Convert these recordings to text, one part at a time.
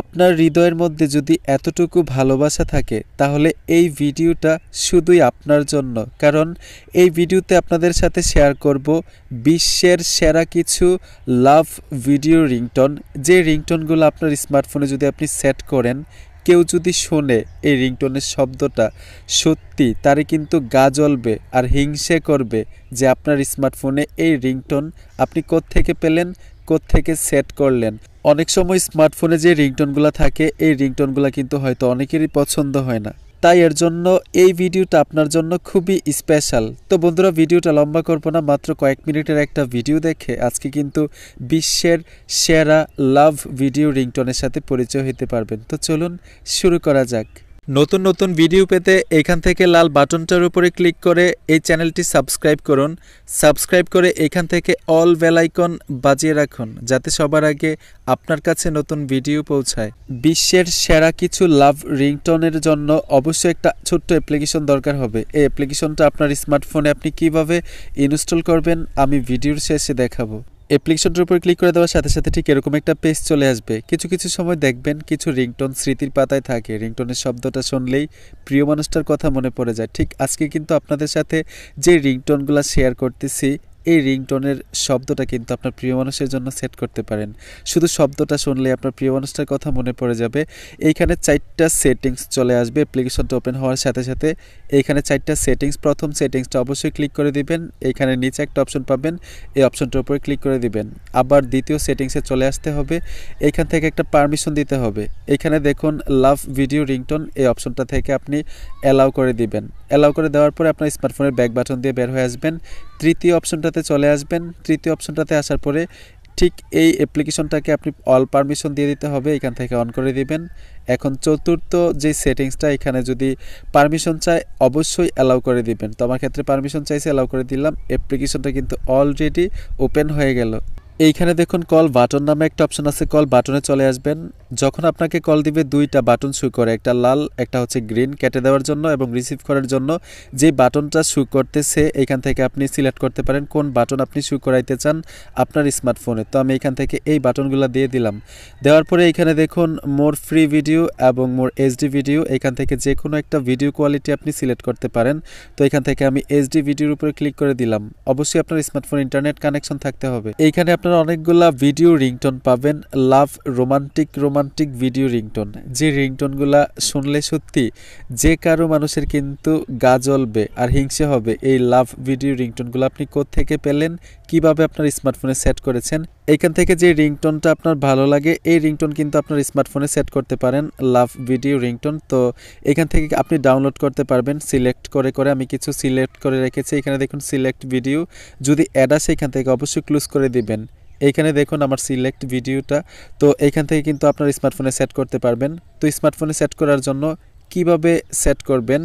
আপনার হৃদয়ের মধ্যে যদি এতটুকু ভালোবাসা থাকে তাহলে এই ভিডিওটা শুধুই আপনার জন্য কারণ এই ভিডিওতে আপনাদের সাথে শেয়ার করব বিশ্বের সেরা কিছু লাভ ভিডিও রিংটন যে রিংটনগুলো আপনার স্মার্টফোনে যদি আপনি সেট করেন কেউ যদি শোনে এই রিংটনের শব্দটা সত্যি তারে কিন্তু গা জ্বলবে আর হিংসে করবে যে আপনার স্মার্টফোনে এই রিংটন আপনি কোথেকে পেলেন থেকে সেট করলেন অনেক সময় স্মার্টফোনে যে রিংটোনগুলো থাকে এই রিংটোনগুলো কিন্তু হয়তো অনেকেরই পছন্দ হয় না তাই এর জন্য এই ভিডিওটা আপনার জন্য খুবই স্পেশাল তো বন্ধুরা ভিডিওটা লম্বা করবো না মাত্র কয়েক মিনিটের একটা ভিডিও দেখে আজকে কিন্তু বিশ্বের সেরা লাভ ভিডিও রিংটনের সাথে পরিচয় হতে পারবেন তো চলুন শুরু করা যাক নতুন নতুন ভিডিও পেতে এখান থেকে লাল বাটনটার উপরে ক্লিক করে এই চ্যানেলটি সাবস্ক্রাইব করুন সাবস্ক্রাইব করে এখান থেকে অল বেলাইকন বাজিয়ে রাখুন যাতে সবার আগে আপনার কাছে নতুন ভিডিও পৌঁছায় বিশ্বের সেরা কিছু লাভ রিংটনের জন্য অবশ্যই একটা ছোট্ট অ্যাপ্লিকেশন দরকার হবে এই অ্যাপ্লিকেশনটা আপনার স্মার্টফোনে আপনি কিভাবে ইনস্টল করবেন আমি ভিডিওর শেষে দেখাবো অ্যাপ্লিকেশনটির উপর ক্লিক করে দেওয়ার সাথে সাথে ঠিক এরকম একটা পেজ চলে আসবে কিছু কিছু সময় দেখবেন কিছু রিংটোন স্মৃতির পাতায় থাকে রিংটোনের শব্দটা শুনলেই প্রিয় মানুষটার কথা মনে পড়ে যায় ঠিক আজকে কিন্তু আপনাদের সাথে যে রিংটোনগুলো শেয়ার করতেছি এই রিংটোনের শব্দটা কিন্তু আপনার প্রিয় মানুষের জন্য সেট করতে পারেন শুধু শব্দটা শুনলে আপনার প্রিয় মানুষটার কথা মনে পড়ে যাবে এইখানে চারটা সেটিংস চলে আসবে অ্যাপ্লিকেশনটা ওপেন হওয়ার সাথে সাথে এইখানে চারটা সেটিংস প্রথম সেটিংসটা অবশ্যই ক্লিক করে দিবেন এইখানে নিচে একটা অপশন পাবেন এই অপশনটার উপরে ক্লিক করে দিবেন আবার দ্বিতীয় সেটিংসে চলে আসতে হবে এইখান থেকে একটা পারমিশন দিতে হবে এখানে দেখুন লাভ ভিডিও রিংটোন এই অপশনটা থেকে আপনি অ্যালাউ করে দিবেন অ্যালাউ করে দেওয়ার পরে আপনার স্মার্টফোনের ব্যাক বাটন দিয়ে বের হয়ে আসবেন তৃতীয় অপশনটাতে চলে আসবেন তৃতীয় অপশনটাতে আসার পরে ঠিক এই অ্যাপ্লিকেশনটাকে আপনি অল পারমিশন দিয়ে দিতে হবে এখান থেকে অন করে দিবেন এখন চতুর্থ যে সেটিংসটা এখানে যদি পারমিশন চাই অবশ্যই অ্যালাউ করে দিবেন তো আমার ক্ষেত্রে পারমিশন চাইছে অ্যালাউ করে দিলাম অ্যাপ্লিকেশনটা কিন্তু অলরেডি ওপেন হয়ে গেল এইখানে দেখুন কল বাটন নামে একটা অপশন আছে কল বাটনে চলে আসবেন যখন আপনাকে কল দিবে দুইটা বাটন সুই করে একটা লাল একটা হচ্ছে গ্রিন কেটে দেওয়ার জন্য এবং রিসিভ করার জন্য যে বাটনটা সুই করতেছে এখান থেকে আপনি সিলেক্ট করতে পারেন কোন বাটন আপনি সুই করাইতে চান আপনার স্মার্টফোনে তো আমি এখান থেকে এই বাটনগুলো দিয়ে দিলাম দেওয়ার পরে এখানে দেখুন মোর ফ্রি ভিডিও এবং মোর এইচডি ভিডিও এখান থেকে যে কোনো একটা ভিডিও কোয়ালিটি আপনি সিলেক্ট করতে পারেন তো এখান থেকে আমি এইচডি ভিডিওর উপরে ক্লিক করে দিলাম অবশ্যই আপনার স্মার্টফোন ইন্টারনেট কানেকশন থাকতে হবে এইখানে আপনারা অনেকগুলা ভিডিও রিংটন পাবেন love romantic romantic romantic video ringtone যে রিংটোনগুলা শুনলে সত্যি যে কারো মানুষের কিন্তু গা জ্বলবে আর হিংসে হবে এই লাভ ভিডিও রিংটোনগুলো আপনি থেকে পেলেন কিভাবে আপনার স্মার্টফোনে সেট করেছেন এখান থেকে যে রিংটোনটা আপনার ভালো লাগে এই রিংটোন কিন্তু আপনার স্মার্টফোনে সেট করতে পারেন লাভ ভিডিও রিংটোন তো এখান থেকে আপনি ডাউনলোড করতে পারবেন সিলেক্ট করে করে আমি কিছু সিলেক্ট করে রেখেছি এখানে দেখুন সিলেক্ট ভিডিও যদি অ্যাড আসে এখান থেকে অবশ্যই ক্লোজ করে দিবেন এইখানে দেখুন আমার সিলেক্ট ভিডিওটা তো এইখান থেকে কিন্তু আপনার স্মার্টফোনে সেট করতে পারবেন তো স্মার্টফোনে সেট করার জন্য কিভাবে সেট করবেন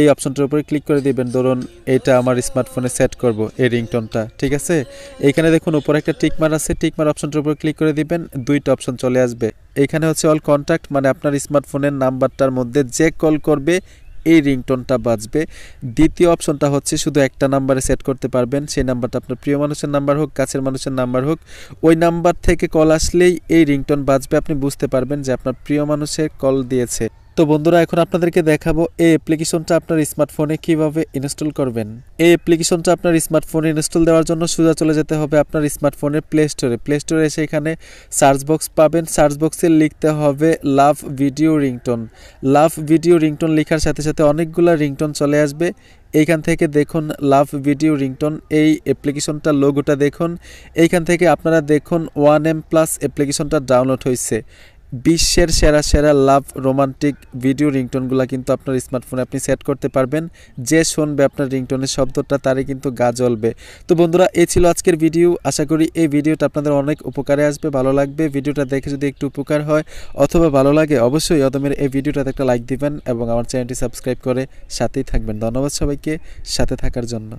এই অপশনটার উপরে ক্লিক করে দিবেন ধরুন এটা আমার স্মার্টফোনে সেট করব এই রিংটোনটা ঠিক আছে এইখানে দেখুন উপরে একটা টিকমার আছে টিকমার অপশনটার উপরে ক্লিক করে দিবেন দুইটা অপশন চলে আসবে এখানে হচ্ছে অল কন্ট্যাক্ট মানে আপনার স্মার্টফোনের নাম্বারটার মধ্যে যে কল করবে এই রিংটোনটা বাজবে দ্বিতীয় অপশনটা হচ্ছে শুধু একটা নাম্বারে সেট করতে পারবেন সেই নাম্বারটা আপনার প্রিয় মানুষের নাম্বার হোক কাছের মানুষের নাম্বার হোক ওই নাম্বার থেকে কল আসলেই এই রিংটোন বাজবে আপনি বুঝতে পারবেন যে আপনার প্রিয় মানুষের কল দিয়েছে তো বন্ধুরা এখন আপনাদেরকে দেখাবো এই অ্যাপ্লিকেশনটা আপনার স্মার্টফোনে কিভাবে ইনস্টল করবেন এই অ্যাপ্লিকেশনটা আপনার স্মার্টফোনে ইনস্টল দেওয়ার জন্য সোজা চলে যেতে হবে আপনার স্মার্টফোনের প্লে স্টোরে প্লে স্টোরে এসে এখানে সার্চ বক্স পাবেন সার্চ বক্সে লিখতে হবে love video ringtone love video ringtone লেখার সাথে সাথে অনেকগুলা রিংটোন চলে আসবে এইখান থেকে দেখুন লাভ ভিডিও রিংটোন এই অ্যাপ্লিকেশনটা লোগোটা দেখুন এইখান থেকে আপনারা দেখুন ওয়ান এম প্লাস অ্যাপ্লিকেশনটা ডাউনলোড হয়েছে বিশ্বের সেরা সেরা লাভ রোমান্টিক ভিডিও রিংটোনগুলো কিন্তু আপনার স্মার্টফোনে আপনি সেট করতে পারবেন যে শুনবে আপনার রিংটোনের শব্দটা তারই কিন্তু গা জ্বলবে তো বন্ধুরা এ ছিল আজকের ভিডিও আশা করি এই ভিডিওটা আপনাদের অনেক উপকারে আসবে ভালো লাগবে ভিডিওটা দেখে যদি একটু উপকার হয় অথবা ভালো লাগে অবশ্যই অদমের এই ভিডিওটাতে একটা লাইক দিবেন এবং আমার চ্যানেলটি সাবস্ক্রাইব করে সাথেই থাকবেন ধন্যবাদ সবাইকে সাথে থাকার জন্য